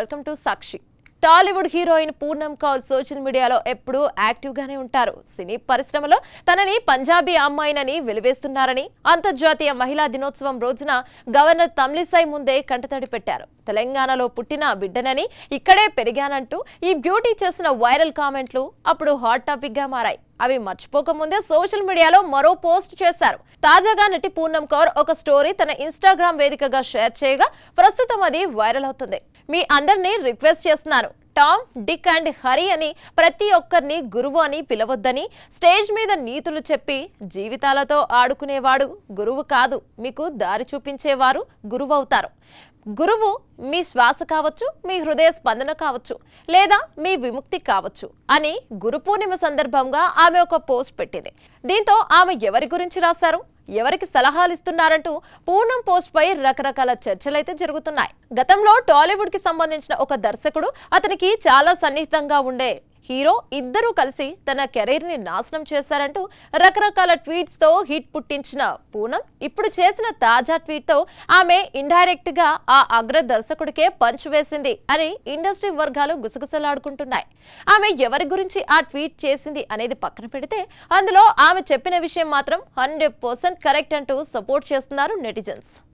welcome to Sakshi Tollywood heroine Poonam Kaur social మీడియాలో ఎప్పుడూ యాక్టివ్గానే ఉంటారు సినీ పరిశ్రమలో తనని పంజాబీ అమ్మాయినని వెలివేస్తున్నారని అంతర్జాతీయ మహిళా దినోత్సవం రోజున గవర్నర్ తమిళిసాయి ముందే కంటతడి పెట్టారు తెలంగాణలో పుట్టిన బిడ్డనని ఇక్కడే పెరిగానంటూ ఈ బ్యూటీ చేసిన వైరల్ కామెంట్లు అప్పుడు హాట్ టాపిక్ గా మారాయి అవి మర్చిపోకముందే సోషల్ మీడియాలో మరో పోస్ట్ చేశారు తాజాగా నటి పూర్ణం కౌర్ ఒక స్టోరీ తన ఇన్స్టాగ్రామ్ వేదికగా షేర్ చేయగా ప్రస్తుతం అది వైరల్ అవుతుంది మీ అందరినీ రిక్వెస్ట్ చేస్తున్నాను టామ్ డిక్ అండ్ హరి అని ప్రతి ఒక్కరిని గురువు అని పిలవద్దని స్టేజ్ మీద నీతులు చెప్పి జీవితాలతో ఆడుకునేవాడు గురువు కాదు మీకు దారి చూపించేవారు గురువు అవుతారు గురువు మీ శ్వాస కావచ్చు మీ హృదయ స్పందన కావచ్చు లేదా మీ విముక్తి కావచ్చు అని గురు పూర్ణిమ సందర్భంగా ఆమె ఒక పోస్ట్ పెట్టింది దీంతో ఆమె ఎవరి గురించి రాశారు ఎవరికి సలహాలు ఇస్తున్నారంటూ పూర్ణం పోస్ట్ పై రకరకాల చర్చలైతే జరుగుతున్నాయి గతంలో టాలీవుడ్ కి సంబంధించిన ఒక దర్శకుడు అతనికి చాలా సన్నిహితంగా ఉండే హీరో ఇద్దరూ కలిసి తన కెరీర్ని నాశనం చేశారంటూ రకరకాల ట్వీట్స్తో హిట్ పుట్టించిన పూనం ఇప్పుడు చేసిన తాజా ట్వీట్తో ఆమె గా ఆ అగ్ర దర్శకుడికే పంచ్ వేసింది అని ఇండస్ట్రీ వర్గాలు గుసగుసలాడుకుంటున్నాయి ఆమె ఎవరి గురించి ఆ ట్వీట్ చేసింది అనేది పక్కన పెడితే అందులో ఆమె చెప్పిన విషయం మాత్రం హండ్రెడ్ కరెక్ట్ అంటూ సపోర్ట్ చేస్తున్నారు నెటిజన్స్